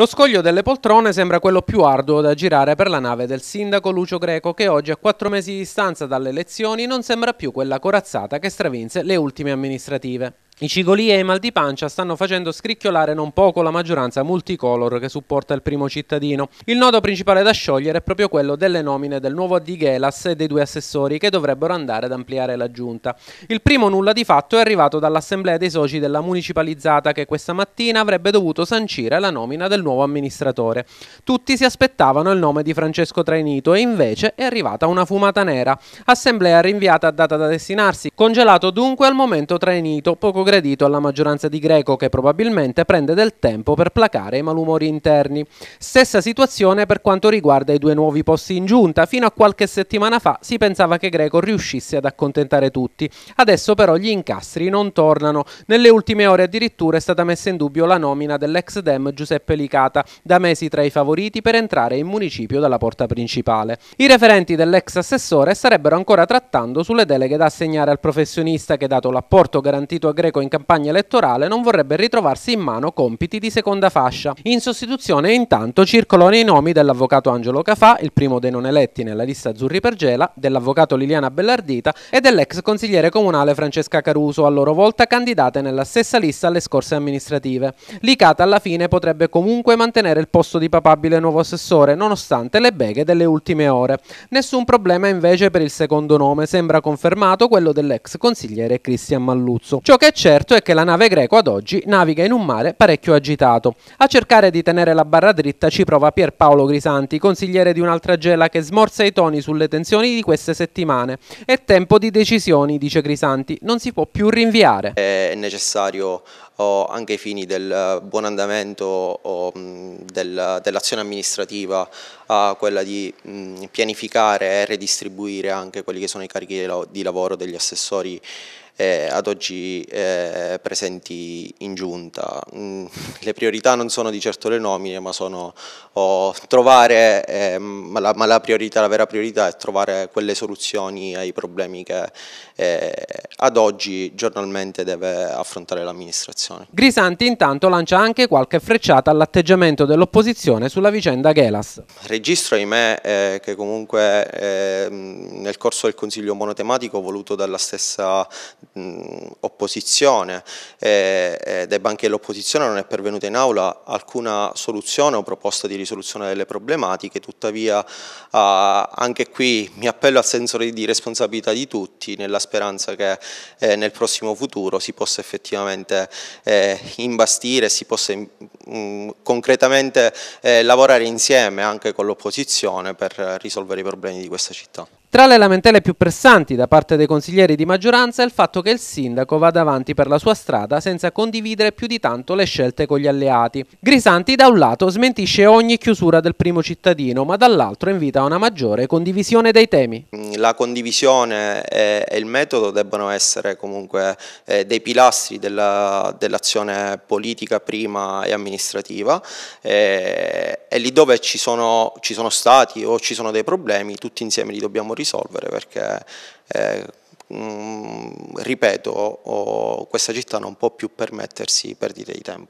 Lo scoglio delle poltrone sembra quello più arduo da girare per la nave del sindaco Lucio Greco che oggi a quattro mesi di distanza dalle elezioni non sembra più quella corazzata che stravinse le ultime amministrative. I cigoli e i mal di pancia stanno facendo scricchiolare non poco la maggioranza multicolor che supporta il primo cittadino. Il nodo principale da sciogliere è proprio quello delle nomine del nuovo Dighelas e dei due assessori che dovrebbero andare ad ampliare la giunta. Il primo nulla di fatto è arrivato dall'assemblea dei soci della municipalizzata che questa mattina avrebbe dovuto sancire la nomina del nuovo amministratore. Tutti si aspettavano il nome di Francesco Trainito e invece è arrivata una fumata nera. Assemblea rinviata a data da destinarsi, congelato dunque al momento Trainito, poco gradito alla maggioranza di Greco che probabilmente prende del tempo per placare i malumori interni. Stessa situazione per quanto riguarda i due nuovi posti in giunta. Fino a qualche settimana fa si pensava che Greco riuscisse ad accontentare tutti. Adesso però gli incastri non tornano. Nelle ultime ore addirittura è stata messa in dubbio la nomina dell'ex dem Giuseppe Licata, da mesi tra i favoriti per entrare in municipio dalla porta principale. I referenti dell'ex assessore starebbero ancora trattando sulle deleghe da assegnare al professionista che dato l'apporto garantito a Greco in campagna elettorale non vorrebbe ritrovarsi in mano compiti di seconda fascia. In sostituzione intanto circolano i nomi dell'avvocato Angelo Cafà, il primo dei non eletti nella lista Azzurri per Gela, dell'avvocato Liliana Bellardita e dell'ex consigliere comunale Francesca Caruso, a loro volta candidate nella stessa lista alle scorse amministrative. L'ICATA alla fine potrebbe comunque mantenere il posto di papabile nuovo assessore, nonostante le beghe delle ultime ore. Nessun problema invece per il secondo nome, sembra confermato quello dell'ex consigliere Cristian Malluzzo. Ciò che c'è certo è che la nave greco ad oggi naviga in un mare parecchio agitato. A cercare di tenere la barra dritta ci prova Pierpaolo Grisanti, consigliere di un'altra gela che smorza i toni sulle tensioni di queste settimane. È tempo di decisioni, dice Grisanti, non si può più rinviare. È necessario oh, anche ai fini del eh, buon andamento oh, mm, dell'azione amministrativa quella di mm, pianificare e redistribuire anche quelli che sono i carichi di lavoro degli assessori eh, ad oggi eh, presenti in giunta. Mm, le priorità non sono di certo le nomine, ma sono oh, trovare, eh, ma, la, ma la, priorità, la, vera priorità è trovare quelle soluzioni ai problemi che eh, ad oggi giornalmente deve affrontare l'amministrazione. Grisanti intanto lancia anche qualche frecciata all'atteggiamento dell'opposizione sulla vicenda Gelas. Registro ahimè eh, che comunque ehm, nel corso del Consiglio monotematico voluto dalla stessa opposizione eh, eh, dai banchi dell'opposizione non è pervenuta in aula alcuna soluzione o proposta di risoluzione delle problematiche, tuttavia eh, anche qui mi appello al senso di responsabilità di tutti nella speranza che eh, nel prossimo futuro si possa effettivamente eh, imbastire, si possa mh, concretamente eh, lavorare insieme anche con l'opposizione per risolvere i problemi di questa città. Tra le lamentele più pressanti da parte dei consiglieri di maggioranza è il fatto che il sindaco vada avanti per la sua strada senza condividere più di tanto le scelte con gli alleati. Grisanti da un lato smentisce ogni chiusura del primo cittadino, ma dall'altro invita a una maggiore condivisione dei temi. Mm, la condivisione e il metodo debbono essere comunque eh, dei pilastri dell'azione dell politica prima e amministrativa e eh, e lì dove ci sono, ci sono, stati o ci sono dei problemi, tutti insieme li dobbiamo risolvere perché, eh, mh, mm, ripeto, oh, questa città non può più permettersi perdite di tempo.